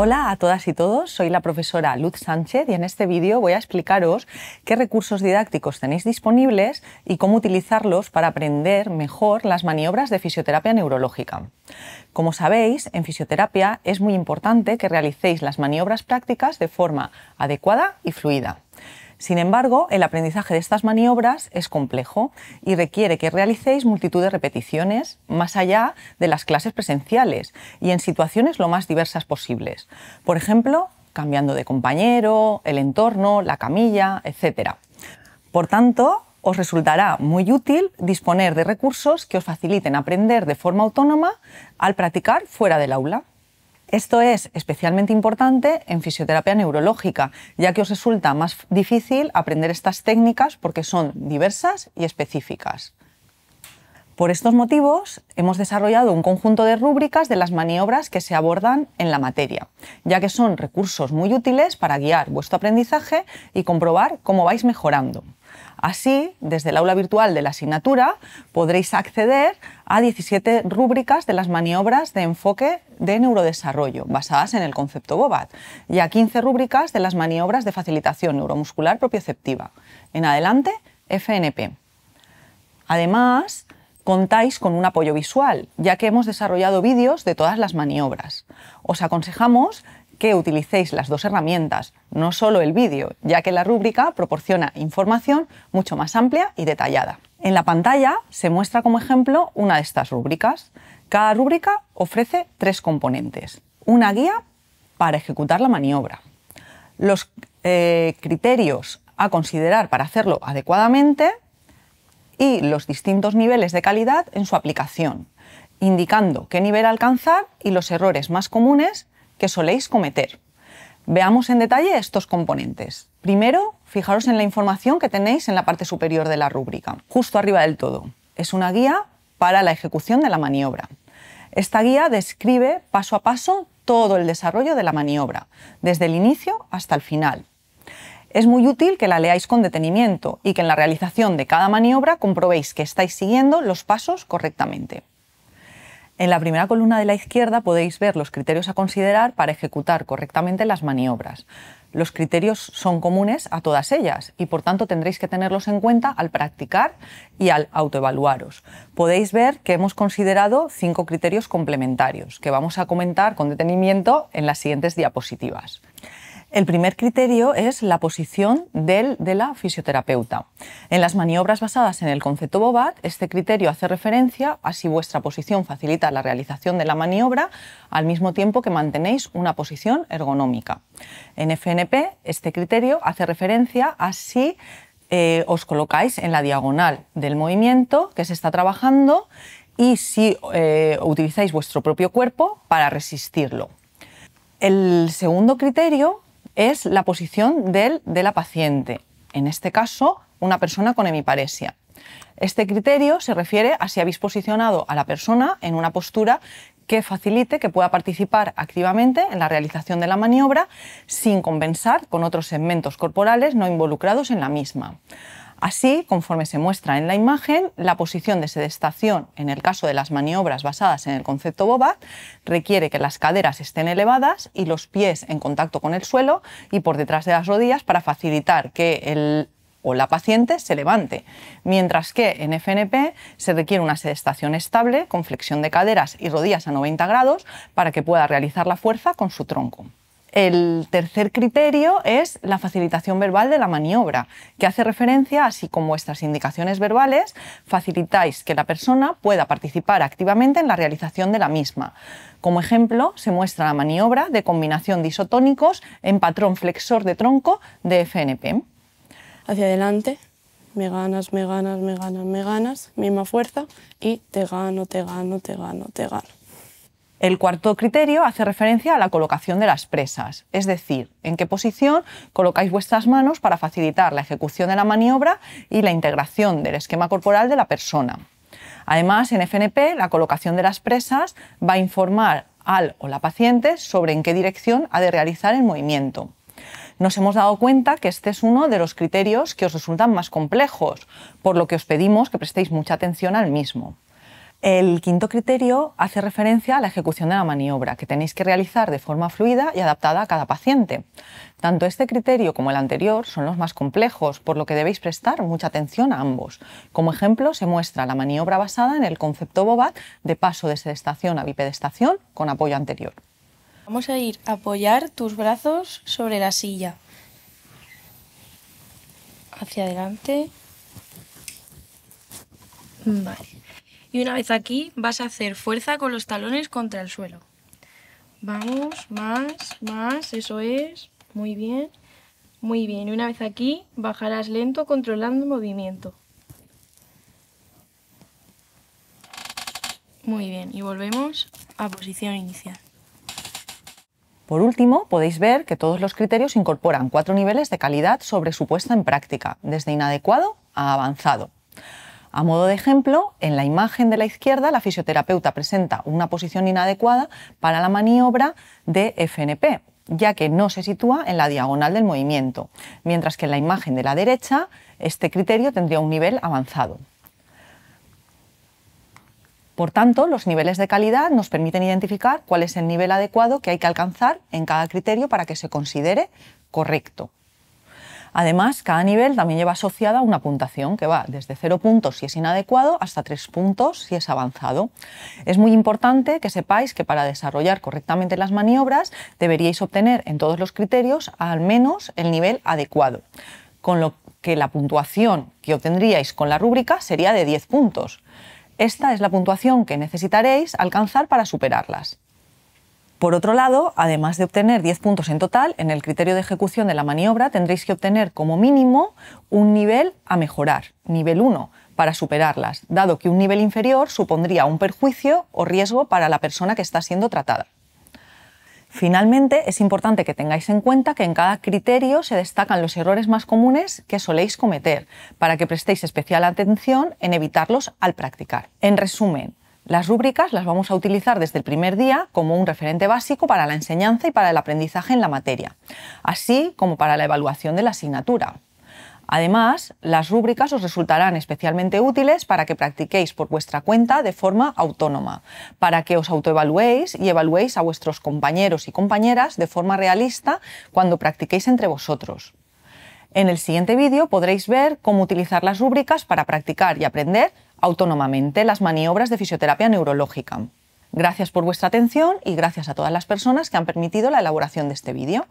Hola a todas y todos, soy la profesora Luz Sánchez y en este vídeo voy a explicaros qué recursos didácticos tenéis disponibles y cómo utilizarlos para aprender mejor las maniobras de fisioterapia neurológica. Como sabéis, en fisioterapia es muy importante que realicéis las maniobras prácticas de forma adecuada y fluida. Sin embargo, el aprendizaje de estas maniobras es complejo y requiere que realicéis multitud de repeticiones más allá de las clases presenciales y en situaciones lo más diversas posibles. Por ejemplo, cambiando de compañero, el entorno, la camilla, etc. Por tanto, os resultará muy útil disponer de recursos que os faciliten aprender de forma autónoma al practicar fuera del aula. Esto es especialmente importante en fisioterapia neurológica, ya que os resulta más difícil aprender estas técnicas porque son diversas y específicas. Por estos motivos, hemos desarrollado un conjunto de rúbricas de las maniobras que se abordan en la materia, ya que son recursos muy útiles para guiar vuestro aprendizaje y comprobar cómo vais mejorando. Así, desde el aula virtual de la asignatura podréis acceder a 17 rúbricas de las maniobras de enfoque de neurodesarrollo basadas en el concepto BOBAT y a 15 rúbricas de las maniobras de facilitación neuromuscular propioceptiva. En adelante, FNP. Además, contáis con un apoyo visual, ya que hemos desarrollado vídeos de todas las maniobras. Os aconsejamos que utilicéis las dos herramientas, no solo el vídeo, ya que la rúbrica proporciona información mucho más amplia y detallada. En la pantalla se muestra como ejemplo una de estas rúbricas. Cada rúbrica ofrece tres componentes. Una guía para ejecutar la maniobra. Los eh, criterios a considerar para hacerlo adecuadamente y los distintos niveles de calidad en su aplicación, indicando qué nivel alcanzar y los errores más comunes que soléis cometer. Veamos en detalle estos componentes. Primero, fijaros en la información que tenéis en la parte superior de la rúbrica, justo arriba del todo. Es una guía para la ejecución de la maniobra. Esta guía describe paso a paso todo el desarrollo de la maniobra, desde el inicio hasta el final. Es muy útil que la leáis con detenimiento y que en la realización de cada maniobra comprobéis que estáis siguiendo los pasos correctamente. En la primera columna de la izquierda podéis ver los criterios a considerar para ejecutar correctamente las maniobras. Los criterios son comunes a todas ellas y por tanto tendréis que tenerlos en cuenta al practicar y al autoevaluaros. Podéis ver que hemos considerado cinco criterios complementarios que vamos a comentar con detenimiento en las siguientes diapositivas. El primer criterio es la posición del, de la fisioterapeuta. En las maniobras basadas en el concepto BOBAT, este criterio hace referencia a si vuestra posición facilita la realización de la maniobra al mismo tiempo que mantenéis una posición ergonómica. En FNP, este criterio hace referencia a si eh, os colocáis en la diagonal del movimiento que se está trabajando y si eh, utilizáis vuestro propio cuerpo para resistirlo. El segundo criterio es la posición del, de la paciente, en este caso una persona con hemiparesia. Este criterio se refiere a si habéis posicionado a la persona en una postura que facilite que pueda participar activamente en la realización de la maniobra sin compensar con otros segmentos corporales no involucrados en la misma. Así, conforme se muestra en la imagen, la posición de sedestación en el caso de las maniobras basadas en el concepto bobat requiere que las caderas estén elevadas y los pies en contacto con el suelo y por detrás de las rodillas para facilitar que el o la paciente se levante, mientras que en FNP se requiere una sedestación estable con flexión de caderas y rodillas a 90 grados para que pueda realizar la fuerza con su tronco. El tercer criterio es la facilitación verbal de la maniobra, que hace referencia a si con vuestras indicaciones verbales facilitáis que la persona pueda participar activamente en la realización de la misma. Como ejemplo, se muestra la maniobra de combinación de isotónicos en patrón flexor de tronco de FNP. Hacia adelante, me ganas, me ganas, me ganas, me ganas, misma fuerza y te gano, te gano, te gano, te gano. El cuarto criterio hace referencia a la colocación de las presas, es decir, en qué posición colocáis vuestras manos para facilitar la ejecución de la maniobra y la integración del esquema corporal de la persona. Además, en FNP, la colocación de las presas va a informar al o la paciente sobre en qué dirección ha de realizar el movimiento nos hemos dado cuenta que este es uno de los criterios que os resultan más complejos, por lo que os pedimos que prestéis mucha atención al mismo. El quinto criterio hace referencia a la ejecución de la maniobra, que tenéis que realizar de forma fluida y adaptada a cada paciente. Tanto este criterio como el anterior son los más complejos, por lo que debéis prestar mucha atención a ambos. Como ejemplo, se muestra la maniobra basada en el concepto BOBAT de paso de sedestación a bipedestación con apoyo anterior. Vamos a ir a apoyar tus brazos sobre la silla. Hacia adelante. Vale. Y una vez aquí vas a hacer fuerza con los talones contra el suelo. Vamos, más, más, eso es. Muy bien. Muy bien, y una vez aquí bajarás lento controlando el movimiento. Muy bien, y volvemos a posición inicial. Por último, podéis ver que todos los criterios incorporan cuatro niveles de calidad sobre su puesta en práctica, desde inadecuado a avanzado. A modo de ejemplo, en la imagen de la izquierda, la fisioterapeuta presenta una posición inadecuada para la maniobra de FNP, ya que no se sitúa en la diagonal del movimiento, mientras que en la imagen de la derecha este criterio tendría un nivel avanzado. Por tanto, los niveles de calidad nos permiten identificar cuál es el nivel adecuado que hay que alcanzar en cada criterio para que se considere correcto. Además, cada nivel también lleva asociada una puntuación que va desde 0 puntos si es inadecuado hasta 3 puntos si es avanzado. Es muy importante que sepáis que para desarrollar correctamente las maniobras deberíais obtener en todos los criterios al menos el nivel adecuado, con lo que la puntuación que obtendríais con la rúbrica sería de 10 puntos. Esta es la puntuación que necesitaréis alcanzar para superarlas. Por otro lado, además de obtener 10 puntos en total, en el criterio de ejecución de la maniobra tendréis que obtener como mínimo un nivel a mejorar, nivel 1, para superarlas, dado que un nivel inferior supondría un perjuicio o riesgo para la persona que está siendo tratada. Finalmente, es importante que tengáis en cuenta que en cada criterio se destacan los errores más comunes que soléis cometer, para que prestéis especial atención en evitarlos al practicar. En resumen, las rúbricas las vamos a utilizar desde el primer día como un referente básico para la enseñanza y para el aprendizaje en la materia, así como para la evaluación de la asignatura. Además, las rúbricas os resultarán especialmente útiles para que practiquéis por vuestra cuenta de forma autónoma, para que os autoevaluéis y evaluéis a vuestros compañeros y compañeras de forma realista cuando practiquéis entre vosotros. En el siguiente vídeo podréis ver cómo utilizar las rúbricas para practicar y aprender autónomamente las maniobras de fisioterapia neurológica. Gracias por vuestra atención y gracias a todas las personas que han permitido la elaboración de este vídeo.